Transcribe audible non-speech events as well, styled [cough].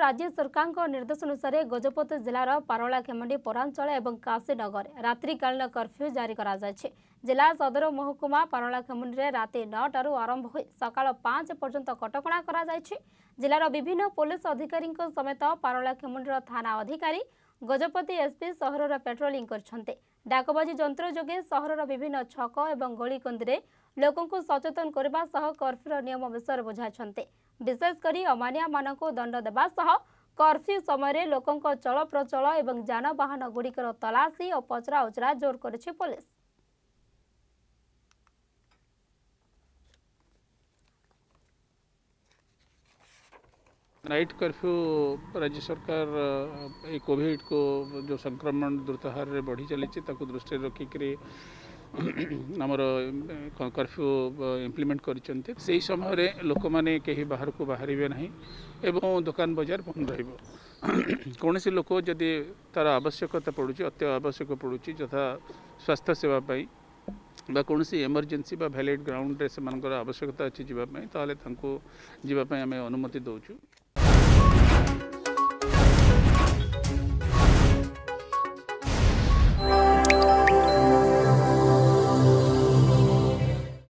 ରାଜ୍ୟ ସରକାରଙ୍କ ନିର୍ଦ୍ଦେଶ ଅନୁସାରେ ଗଜପତି ଜିଲ୍ଲାର ପାରଳା ଖେମଣ୍ଡି ପୌରାଞ୍ଚଳ ଏବଂ କାଶୀନଗରରେ ରାତ୍ରିକାଳୀନ କର୍ଫ୍ୟୁ ଜାରି କରାଯାଇଛି ଜିଲ୍ଲା ସଦର ମହକୁମା ପାରଳା ଖେମୁଣ୍ଡିରେ ରାତି ନଅଟାରୁ ଆରମ୍ଭ ହୋଇ ସକାଳ ପାଞ୍ଚ ପର୍ଯ୍ୟନ୍ତ କଟକଣା କରାଯାଇଛି ଜିଲ୍ଲାର ବିଭିନ୍ନ ପୋଲିସ ଅଧିକାରୀଙ୍କ ସମେତ ପାରଳା ଖେମୁଣ୍ଡିର ଥାନା ଅଧିକାରୀ ଗଜପତି ଏସ୍ପି ସହରର ପେଟ୍ରୋଲିଂ କରିଛନ୍ତି ଡାକବାଜି ଯନ୍ତ୍ର ଯୋଗେ ସହରର ବିଭିନ୍ନ ଛକ ଏବଂ ଗଳିକନ୍ଦିରେ ଲୋକଙ୍କୁ ସଚେତନ କରିବା ସହ କର୍ଫ୍ୟୁର ନିୟମ ବିଷୟରେ ବୁଝାଇଛନ୍ତି ବିଶେଷ କରି ଅମାନିଆମାନଙ୍କୁ ଦଣ୍ଡ ଦେବା ସହ କର୍ଫ୍ୟୁ ସମୟରେ ଲୋକଙ୍କ ଚଳପ୍ରଚଳ ଏବଂ ଯାନବାହନଗୁଡ଼ିକର ତଲାସି ଓ ପଚରାଉଚରା ଜୋର କରିଛି ପୋଲିସ नाइट कर्फ्यू राज्य सरकार ये कोविड को जो संक्रमण द्रुत हार बढ़ी चली दृष्टि रखिक आमर [clears throat] कर्फ्यू इम्प्लीमेंट कर लोक मैंने के बाहर को बाहर ना एवं दुकान बजार बंद रोसी लोक जदि तार आवश्यकता पड़ू अत्य आवश्यक पड़ू जथा स्वास्थ्य सेवापी कौन सी एमरजेन्सी भैलीड ग्राउंड में आवश्यकता अच्छी जीवाई तो आम अनुमति दूचु